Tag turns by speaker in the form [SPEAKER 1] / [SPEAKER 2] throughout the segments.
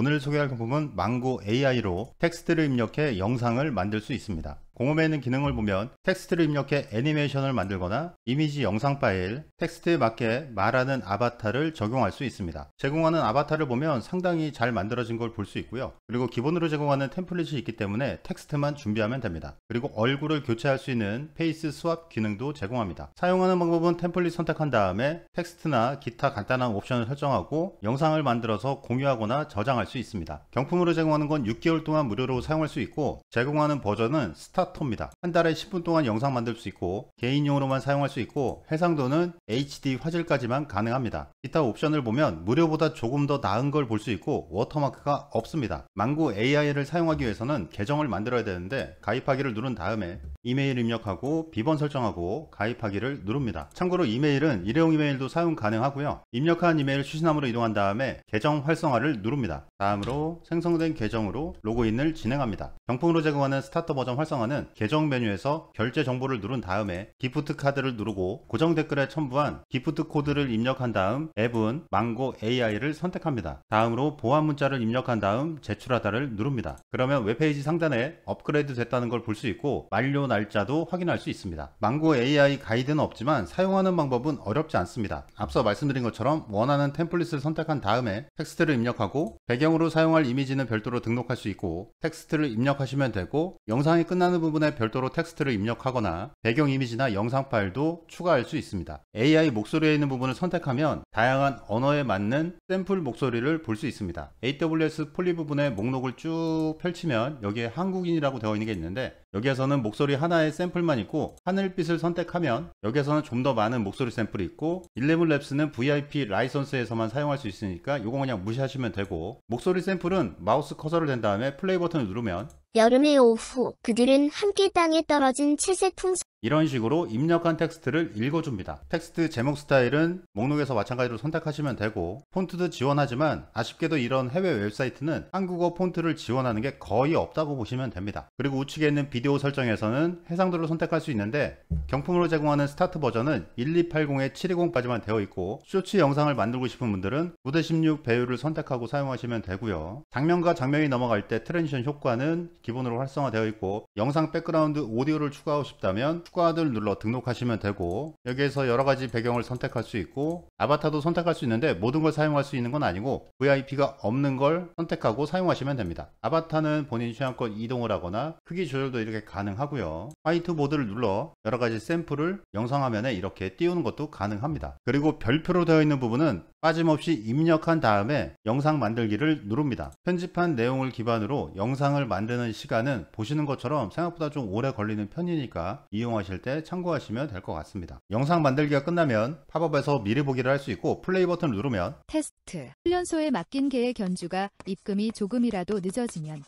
[SPEAKER 1] 오늘 소개할 경품은 망고 AI로 텍스트를 입력해 영상을 만들 수 있습니다. 공홈에 있는 기능을 보면 텍스트를 입력해 애니메이션을 만들거나 이미지 영상 파일, 텍스트에 맞게 말하는 아바타를 적용할 수 있습니다. 제공하는 아바타를 보면 상당히 잘 만들어진 걸 볼 수 있고요. 그리고 기본으로 제공하는 템플릿이 있기 때문에 텍스트만 준비하면 됩니다. 그리고 얼굴을 교체할 수 있는 페이스 스왑 기능도 제공합니다. 사용하는 방법은 템플릿 선택한 다음에 텍스트나 기타 간단한 옵션을 설정하고 영상을 만들어서 공유하거나 저장할 수 있습니다. 경품으로 제공하는 건 6개월 동안 무료로 사용할 수 있고 제공하는 버전은 스타 스타터입니다. 한 달에 10분 동안 영상 만들 수 있고 개인용으로만 사용할 수 있고 해상도는 HD 화질까지만 가능합니다. 기타 옵션을 보면 무료보다 조금 더 나은 걸 볼 수 있고 워터마크가 없습니다. 망고 AI를 사용하기 위해서는 계정을 만들어야 되는데 가입하기를 누른 다음에 이메일 입력하고 비번 설정하고 가입하기를 누릅니다. 참고로 이메일은 일회용 이메일도 사용 가능하고요. 입력한 이메일 수신함으로 이동한 다음에 계정 활성화를 누릅니다. 다음으로 생성된 계정으로 로그인을 진행합니다. 경품으로 제공하는 스타터 버전 활성화는 때는 계정 메뉴에서 결제 정보를 누른 다음에 기프트 카드를 누르고 고정 댓글에 첨부한 기프트 코드를 입력한 다음 앱은 망고 AI를 선택합니다. 다음으로 보안 문자를 입력한 다음 제출하다를 누릅니다. 그러면 웹페이지 상단에 업그레이드 됐다는 걸 볼 수 있고 완료 날짜도 확인할 수 있습니다. 망고 AI 가이드는 없지만 사용하는 방법은 어렵지 않습니다. 앞서 말씀드린 것처럼 원하는 템플릿을 선택한 다음에 텍스트를 입력하고 배경으로 사용할 이미지는 별도로 등록할 수 있고 텍스트를 입력하시면 되고 영상이 끝나는 부분 부분에 별도로 텍스트를 입력하거나 배경 이미지나 영상 파일도 추가할 수 있습니다. AI 목소리에 있는 부분을 선택하면 다양한 언어에 맞는 샘플 목소리를 볼 수 있습니다. AWS 폴리 부분에 목록을 쭉 펼치면 여기에 한국인이라고 되어 있는 게 있는데 여기에서는 목소리 하나의 샘플만 있고 하늘빛을 선택하면 여기에서는 좀 더 많은 목소리 샘플이 있고 일레븐 랩스는 VIP 라이선스에서만 사용할 수 있으니까 이건 그냥 무시하시면 되고 목소리 샘플은 마우스 커서를 댄 다음에 플레이 버튼을 누르면 여름의 오후 그들은 함께 땅에 떨어진 채색 풍선 이런 식으로 입력한 텍스트를 읽어줍니다. 텍스트 제목 스타일은 목록에서 마찬가지로 선택하시면 되고 폰트도 지원하지만 아쉽게도 이런 해외 웹사이트는 한국어 폰트를 지원하는 게 거의 없다고 보시면 됩니다. 그리고 우측에 있는 비디오 설정에서는 해상도를 선택할 수 있는데 경품으로 제공하는 스타트 버전은 1 2 8 0 720까지만 되어 있고 쇼츠 영상을 만들고 싶은 분들은 9대16 배율을 선택하고 사용하시면 되고요. 장면과 장면이 넘어갈 때 트랜지션 효과는 기본으로 활성화되어 있고 영상 백그라운드 오디오를 추가하고 싶다면 추가를 눌러 등록하시면 되고 여기에서 여러가지 배경을 선택할 수 있고 아바타도 선택할 수 있는데 모든 걸 사용할 수 있는 건 아니고 VIP가 없는 걸 선택하고 사용하시면 됩니다 아바타는 본인 취향껏 이동을 하거나 크기 조절도 이렇게 가능하고요 화이트보드를 눌러 여러가지 샘플을 영상화면에 이렇게 띄우는 것도 가능합니다 그리고 별표로 되어 있는 부분은 빠짐없이 입력한 다음에 영상 만들기를 누릅니다 편집한 내용을 기반으로 영상을 만드는 시간은 보시는 것처럼 생각보다 좀 오래 걸리는 편이니까 이용하 사용하실 때 참고하시면 될 것 같습니다. 영상 만들기가 끝나면 팝업에서 미리 보기를 할 수 있고 플레이 버튼을 누르면 테스트, 훈련소에 맡긴 개의 견주가 입금이 조금이라도 늦어지면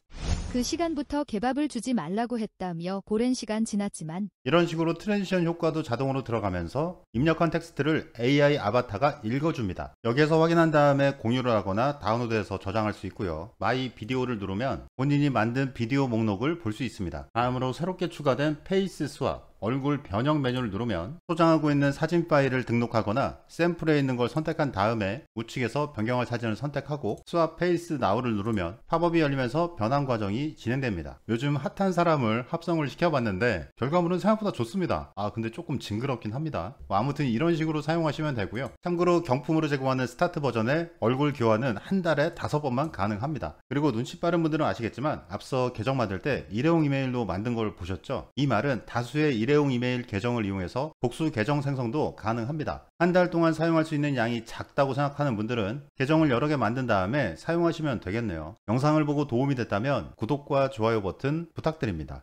[SPEAKER 1] 그 시간부터 개밥을 주지 말라고 했다며 고랜 시간 지났지만 이런 식으로 트랜지션 효과도 자동으로 들어가면서 입력한 텍스트를 AI 아바타가 읽어줍니다. 여기에서 확인한 다음에 공유를 하거나 다운로드해서 저장할 수 있고요. 마이 비디오를 누르면 본인이 만든 비디오 목록을 볼 수 있습니다. 다음으로 새롭게 추가된 페이스 수압 얼굴 변형 메뉴를 누르면 소장하고 있는 사진 파일을 등록하거나 샘플에 있는 걸 선택한 다음에 우측에서 변경할 사진을 선택하고 스왑 페이스 나우를 누르면 팝업이 열리면서 변환 과정이 진행됩니다. 요즘 핫한 사람을 합성을 시켜봤는데 결과물은 생각보다 좋습니다. 아 근데 조금 징그럽긴 합니다. 뭐 아무튼 이런 식으로 사용하시면 되고요. 참고로 경품으로 제공하는 스타트 버전의 얼굴 교환은 한 달에 다섯 번만 가능합니다. 그리고 눈치 빠른 분들은 아시겠지만 앞서 계정 만들 때 일회용 이메일로 만든 걸 보셨죠? 이 말은 다수의 일회용 일회용 이메일 계정을 이용해서 복수 계정 생성도 가능합니다. 한 달 동안 사용할 수 있는 양이 작다고 생각하는 분들은 계정을 여러 개 만든 다음에 사용하시면 되겠네요. 영상을 보고 도움이 됐다면 구독과 좋아요 버튼 부탁드립니다.